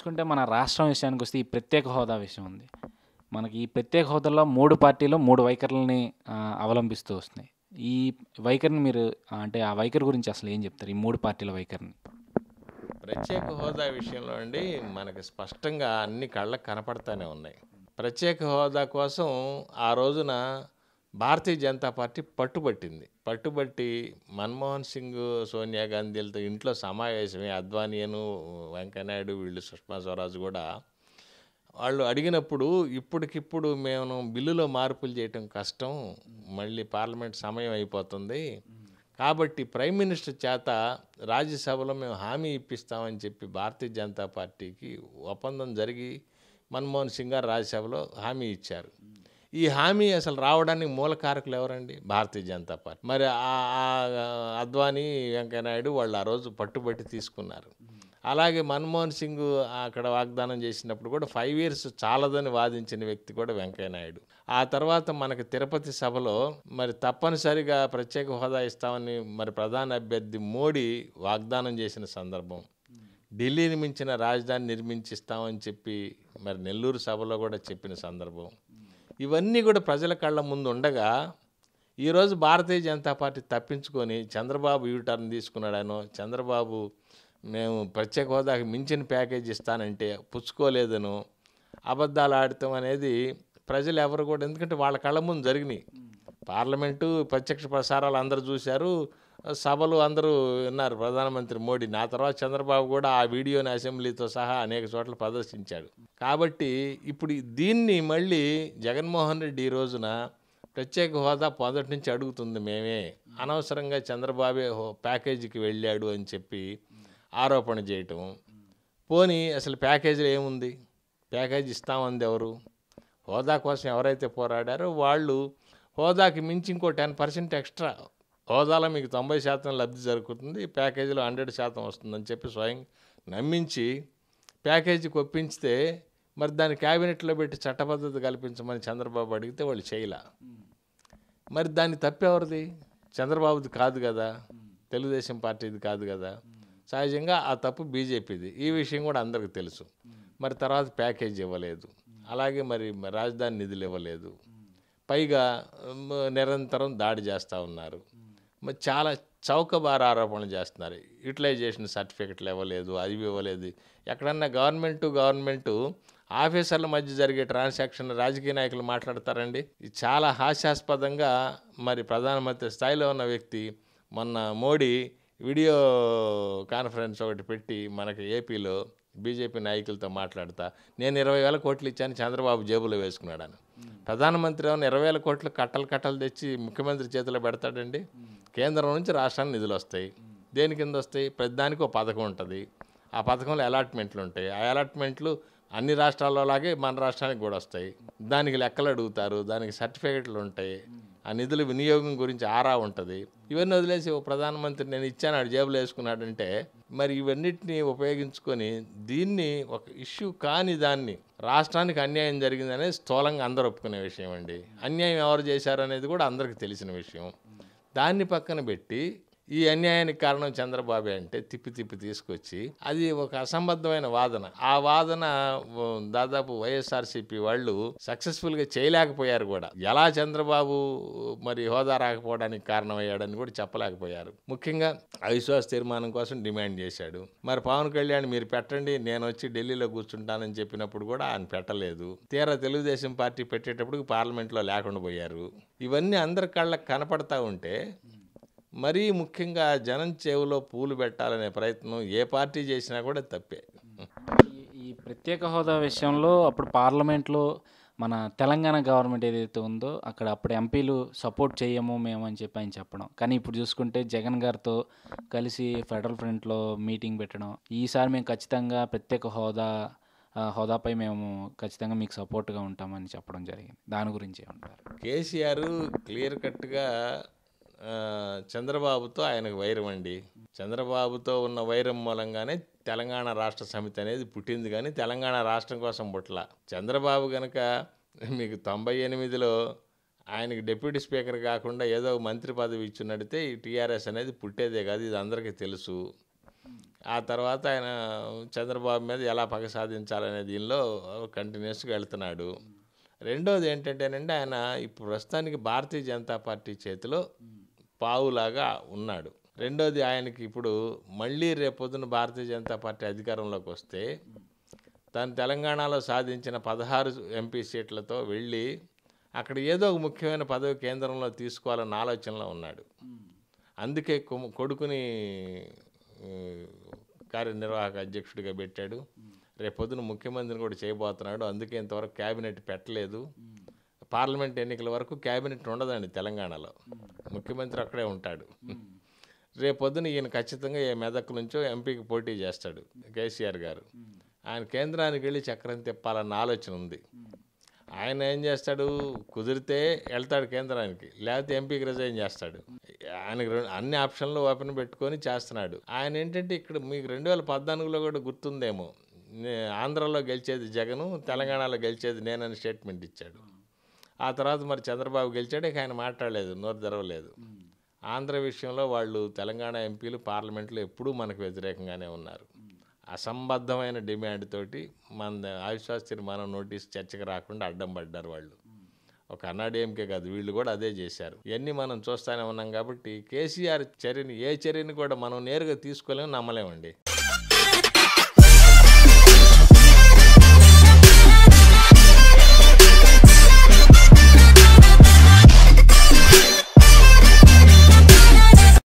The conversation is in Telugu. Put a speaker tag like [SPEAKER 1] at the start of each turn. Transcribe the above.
[SPEAKER 1] చూసుకుంటే మన రాష్ట్రం విషయానికి వస్తే ఈ ప్రత్యేక హోదా విషయం ఉంది మనకి ఈ ప్రత్యేక హోదాలో మూడు పార్టీలు మూడు వైఖరులని అవలంబిస్తూ వస్తున్నాయి ఈ వైఖరిని మీరు అంటే ఆ వైఖరి గురించి అసలు ఏం చెప్తారు ఈ మూడు పార్టీల వైఖరిని ప్రత్యేక హోదా విషయంలో అండి మనకు స్పష్టంగా అన్ని కళ్ళకు కనపడతానే ఉన్నాయి ప్రత్యేక హోదా కోసం ఆ రోజున భారతీయ జనతా పార్టీ పట్టుబట్టింది పట్టుబట్టి మన్మోహన్ సింగ్ సోనియా గాంధీలతో ఇంట్లో సమావేశమే అద్వానియను వెంకయ్యనాయుడు వీళ్ళు సుష్మా స్వరాజ్ కూడా వాళ్ళు అడిగినప్పుడు ఇప్పటికిప్పుడు మేము బిల్లులో మార్పులు చేయటం కష్టం మళ్ళీ పార్లమెంట్ సమయం అయిపోతుంది కాబట్టి ప్రైమ్ మినిస్టర్ చేత రాజ్యసభలో మేము హామీ ఇప్పిస్తామని చెప్పి భారతీయ జనతా పార్టీకి ఒప్పందం జరిగి మన్మోహన్ సింగ్ గారు రాజ్యసభలో హామీ ఇచ్చారు ఈ హామీ అసలు రావడానికి మూల కారకులు ఎవరండి భారతీయ జనతా పార్టీ మరి అద్వానీ వెంకయ్య నాయుడు వాళ్ళు ఆ రోజు పట్టుబట్టి తీసుకున్నారు అలాగే మన్మోహన్ సింగ్ అక్కడ వాగ్దానం చేసినప్పుడు కూడా ఫైవ్ ఇయర్స్ చాలదని వాదించిన వ్యక్తి కూడా వెంకయ్యనాయుడు ఆ తర్వాత మనకు తిరుపతి సభలో మరి తప్పనిసరిగా ప్రత్యేక హోదా ఇస్తామని మరి ప్రధాన అభ్యర్థి మోడీ వాగ్దానం చేసిన సందర్భం ఢిల్లీని మించిన రాజధాని నిర్మించిస్తామని చెప్పి మరి నెల్లూరు సభలో కూడా చెప్పిన సందర్భం ఇవన్నీ కూడా ప్రజల కళ్ళ ముందు ఉండగా ఈరోజు భారతీయ జనతా పార్టీ తప్పించుకొని చంద్రబాబు యూటర్న్ తీసుకున్నాడనో చంద్రబాబు మేము ప్రత్యేక హోదాకి మించిన ప్యాకేజ్ ఇస్తానంటే పుచ్చుకోలేదను అబద్ధాలు ఆడటం అనేది ప్రజలు ఎవరు కూడా ఎందుకంటే వాళ్ళ కళ్ళ ముందు జరిగినాయి పార్లమెంటు ప్రత్యక్ష ప్రసారాలు అందరూ చూశారు సభలు అందరూ విన్నారు ప్రధానమంత్రి మోడీ నా తర్వాత చంద్రబాబు కూడా ఆ వీడియోని అసెంబ్లీతో సహా అనేక చోట్ల ప్రదర్శించాడు కాబట్టి ఇప్పుడు దీన్ని మళ్ళీ జగన్మోహన్ రెడ్డి ఈ రోజున ప్రత్యేక హోదా పొందటి నుంచి అడుగుతుంది మేమే అనవసరంగా చంద్రబాబే ప్యాకేజీకి వెళ్ళాడు అని చెప్పి ఆరోపణ చేయటం పోనీ అసలు ప్యాకేజీలో ఏముంది ప్యాకేజ్ ఇస్తామంది ఎవరు హోదా కోసం ఎవరైతే పోరాడారో వాళ్ళు హోదాకి మించి ఇంకో టెన్ పర్సెంట్ ఎక్స్ట్రా హోదాలో మీకు తొంభై శాతం లబ్ధి జరుగుతుంది ఈ ప్యాకేజీలో హండ్రెడ్ శాతం వస్తుందని చెప్పి స్వయం నమ్మించి ప్యాకేజీకి ఒప్పించితే మరి దాన్ని క్యాబినెట్లో పెట్టి చట్టబద్ధత కల్పించమని చంద్రబాబు అడిగితే వాళ్ళు చేయలా మరి దాన్ని తప్పెవరిది చంద్రబాబుది కాదు కదా తెలుగుదేశం పార్టీది కాదు కదా సహజంగా ఆ తప్పు బీజేపీది ఈ విషయం కూడా అందరికీ తెలుసు మరి తర్వాత ప్యాకేజ్ ఇవ్వలేదు అలాగే మరి రాజధాని నిధులు ఇవ్వలేదు పైగా నిరంతరం దాడి చేస్తూ ఉన్నారు మరి చాలా చౌకబార ఆరోపణలు చేస్తున్నారు యూటిలైజేషన్ సర్టిఫికెట్లు ఇవ్వలేదు అది ఇవ్వలేదు ఎక్కడన్నా గవర్నమెంట్ గవర్నమెంటు ఆఫీసర్ల మధ్య జరిగే ట్రాన్సాక్షన్ రాజకీయ నాయకులు మాట్లాడతారండి ఇది చాలా హాస్యాస్పదంగా మరి ప్రధానమంత్రి స్థాయిలో ఉన్న వ్యక్తి మొన్న మోడీ వీడియో కాన్ఫరెన్స్ ఒకటి పెట్టి మనకి ఏపీలో బీజేపీ నాయకులతో మాట్లాడతా నేను ఇరవై వేల కోట్లు ఇచ్చాను చంద్రబాబు జేబులో అని ప్రధానమంత్రి ఏమైనా ఇరవై వేల కోట్లు కట్టలు కట్టలు తెచ్చి ముఖ్యమంత్రి చేతిలో పెడతాడండి కేంద్రం నుంచి రాష్ట్రానికి నిధులు వస్తాయి దేని కింద వస్తాయి ప్రతిదానికి ఒక పథకం ఉంటుంది ఆ పథకంలో అలాట్మెంట్లు ఉంటాయి ఆ అలాట్మెంట్లు అన్ని రాష్ట్రాల్లోలాగే మన రాష్ట్రానికి కూడా వస్తాయి దానికి లెక్కలు అడుగుతారు దానికి సర్టిఫికెట్లు ఉంటాయి ఆ నిధుల వినియోగం గురించి ఆరా ఉంటుంది ఇవన్నీ వదిలేసి ఓ ప్రధానమంత్రి నేను ఇచ్చాను ఆడు జేబులు వేసుకున్నాడంటే మరి ఇవన్నిటిని ఉపయోగించుకొని దీన్ని ఒక ఇష్యూ కాని దాన్ని రాష్ట్రానికి అన్యాయం జరిగిందనేది స్థూలంగా అందరూ ఒప్పుకునే విషయం అండి అన్యాయం ఎవరు చేశారు అనేది కూడా అందరికీ తెలిసిన విషయం దాన్ని పక్కన పెట్టి ఈ అన్యాయానికి కారణం చంద్రబాబే అంటే తిప్పి తిప్పి తీసుకొచ్చి అది ఒక అసంబద్ధమైన వాదన ఆ వాదన దాదాపు వైఎస్ఆర్సీపీ వాళ్ళు సక్సెస్ఫుల్గా చేయలేకపోయారు కూడా ఎలా చంద్రబాబు మరి హోదా రాకపోవడానికి కారణమయ్యాడని కూడా చెప్పలేకపోయారు ముఖ్యంగా అవిశ్వాస తీర్మానం కోసం డిమాండ్ చేశాడు మరి పవన్ కళ్యాణ్ మీరు పెట్టండి నేను వచ్చి ఢిల్లీలో కూర్చుంటానని చెప్పినప్పుడు కూడా ఆయన పెట్టలేదు తీరా తెలుగుదేశం పార్టీ పెట్టేటప్పుడు పార్లమెంట్లో లేకుండా పోయారు ఇవన్నీ అందరి కళ్ళకు కనపడతా ఉంటే మరీ ముఖ్యంగా జనం చెవులో పూలు పెట్టాలనే ప్రయత్నం ఏ పార్టీ చేసినా కూడా తప్పే ఈ ప్రత్యేక హోదా విషయంలో అప్పుడు పార్లమెంట్లో మన తెలంగాణ గవర్నమెంట్ ఏదైతే ఉందో అక్కడ అప్పుడు ఎంపీలు సపోర్ట్ చేయము మేము అని చెప్పి ఆయన చెప్పడం కానీ ఇప్పుడు చూసుకుంటే జగన్ గారితో కలిసి ఫెడరల్ ఫ్రంట్లో మీటింగ్ పెట్టడం ఈసారి మేము ఖచ్చితంగా ప్రత్యేక హోదా హోదాపై మేము ఖచ్చితంగా మీకు సపోర్ట్గా ఉంటామని చెప్పడం జరిగింది దాని గురించి ఏమంటారు కేసీఆర్ క్లియర్ కట్గా చంద్రబాబుతో ఆయనకు వైరం అండి చంద్రబాబుతో ఉన్న వైరం మూలంగానే తెలంగాణ రాష్ట్ర సమితి అనేది పుట్టింది కానీ తెలంగాణ రాష్ట్రం కోసం పుట్ల చంద్రబాబు గనక మీకు తొంభై ఎనిమిదిలో ఆయనకి డిప్యూటీ స్పీకర్ కాకుండా ఏదో మంత్రి పదవి ఇచ్చినడితే ఈ టీఆర్ఎస్ అనేది పుట్టేదే కాదు ఇది అందరికీ తెలుసు ఆ తర్వాత ఆయన చంద్రబాబు మీద ఎలా పగ సాధించాలనే దీనిలో కంటిన్యూస్గా వెళ్తున్నాడు రెండోది ఏంటంటేనండి ఆయన ఇప్పుడు ప్రస్తుతానికి భారతీయ జనతా పార్టీ చేతిలో పావులాగా ఉన్నాడు రెండోది ఆయనకి ఇప్పుడు మళ్ళీ రేపొద్దున భారతీయ జనతా పార్టీ అధికారంలోకి వస్తే తను తెలంగాణలో సాధించిన పదహారు ఎంపీ సీట్లతో వెళ్ళి అక్కడ ఏదో ఒక ముఖ్యమైన పదవి కేంద్రంలో తీసుకోవాలన్న ఆలోచనలో ఉన్నాడు అందుకే కొడుకుని కార్యనిర్వాహక అధ్యక్షుడిగా పెట్టాడు రేపొద్దున ముఖ్యమంత్రిని కూడా చేయబోతున్నాడు అందుకే ఇంతవరకు క్యాబినెట్ పెట్టలేదు పార్లమెంట్ ఎన్నికల వరకు క్యాబినెట్ ఉండదండి తెలంగాణలో ముఖ్యమంత్రి అక్కడే ఉంటాడు రేపొద్దున ఈయన ఖచ్చితంగా ఏ మెదక్ నుంచో ఎంపీకి పోటీ చేస్తాడు కేసీఆర్ గారు ఆయన కేంద్రానికి వెళ్ళి చక్రం తిప్పాలన్న ఆలోచన ఉంది ఆయన ఏం చేస్తాడు కుదిరితే వెళ్తాడు కేంద్రానికి లేకపోతే ఎంపీకి రిజైన్ చేస్తాడు ఆయనకు అన్ని ఆప్షన్లు ఓపెన్ పెట్టుకొని చేస్తున్నాడు ఆయన ఏంటంటే ఇక్కడ మీకు రెండు వేల పద్నాలుగులో కూడా గుర్తుందేమో ఆంధ్రలో గెలిచేది జగను తెలంగాణలో గెలిచేది నేనని స్టేట్మెంట్ ఇచ్చాడు ఆ తర్వాత మరి చంద్రబాబు గెలిచాడే ఆయన మాట్లాడలేదు నోరు తెరవలేదు ఆంధ్ర విషయంలో వాళ్ళు తెలంగాణ ఎంపీలు పార్లమెంట్లో ఎప్పుడూ మనకు వ్యతిరేకంగానే ఉన్నారు అసంబద్ధమైన డిమాండ్ తోటి మన అవిశ్వాస తీర్మానం నోటీస్ చర్చకు రాకుండా అడ్డం పడ్డారు వాళ్ళు ఒక అన్నాడీఎంకే కాదు వీళ్ళు కూడా అదే చేశారు ఇవన్నీ మనం చూస్తూనే ఉన్నాం కాబట్టి కేసీఆర్ చర్యని ఏ చర్యని కూడా మనం నేరుగా తీసుకోలేము నమ్మలేమండి